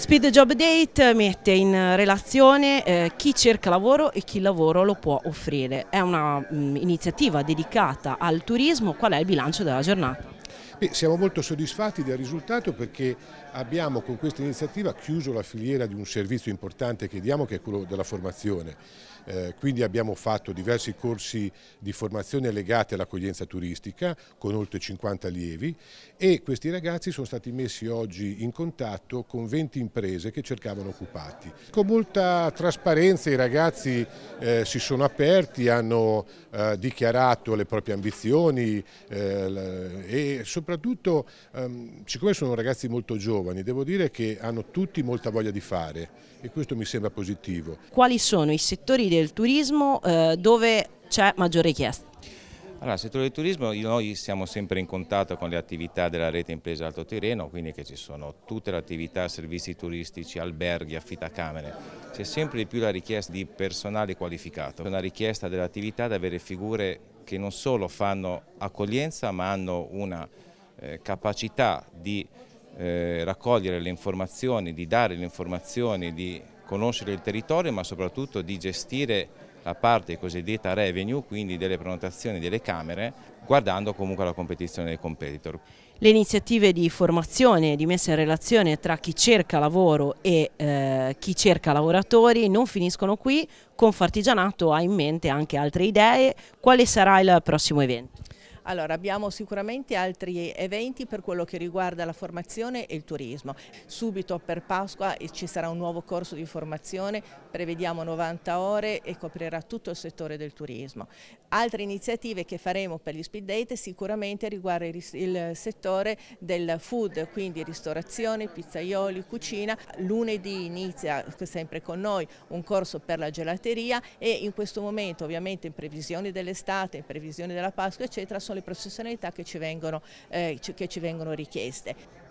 Speed Job Date mette in relazione eh, chi cerca lavoro e chi lavoro lo può offrire. È un'iniziativa mm, dedicata al turismo. Qual è il bilancio della giornata? Beh, siamo molto soddisfatti del risultato perché abbiamo con questa iniziativa chiuso la filiera di un servizio importante che diamo che è quello della formazione. Eh, quindi abbiamo fatto diversi corsi di formazione legati all'accoglienza turistica con oltre 50 allievi e questi ragazzi sono stati messi oggi in contatto con 20 imprese che cercavano occupati. Con molta trasparenza i ragazzi eh, si sono aperti, hanno eh, dichiarato le proprie ambizioni eh, e soprattutto soprattutto, ehm, siccome sono ragazzi molto giovani, devo dire che hanno tutti molta voglia di fare e questo mi sembra positivo. Quali sono i settori del turismo eh, dove c'è maggiore richiesta? Allora, nel settore del turismo noi siamo sempre in contatto con le attività della rete impresa alto terreno, quindi che ci sono tutte le attività, servizi turistici, alberghi, affittacamere. C'è sempre di più la richiesta di personale qualificato, una richiesta dell'attività di avere figure che non solo fanno accoglienza ma hanno una eh, capacità di eh, raccogliere le informazioni, di dare le informazioni, di conoscere il territorio ma soprattutto di gestire la parte cosiddetta revenue, quindi delle prenotazioni delle camere, guardando comunque la competizione dei competitor. Le iniziative di formazione e di messa in relazione tra chi cerca lavoro e eh, chi cerca lavoratori non finiscono qui, Confartigianato ha in mente anche altre idee, quale sarà il prossimo evento? Allora, abbiamo sicuramente altri eventi per quello che riguarda la formazione e il turismo. Subito per Pasqua eh, ci sarà un nuovo corso di formazione, prevediamo 90 ore e coprirà tutto il settore del turismo. Altre iniziative che faremo per gli speed date sicuramente riguardano il settore del food, quindi ristorazione, pizzaioli, cucina. Lunedì inizia sempre con noi un corso per la gelateria e in questo momento ovviamente in previsione dell'estate, in previsione della Pasqua eccetera sono le professionalità che ci vengono, eh, che ci vengono richieste.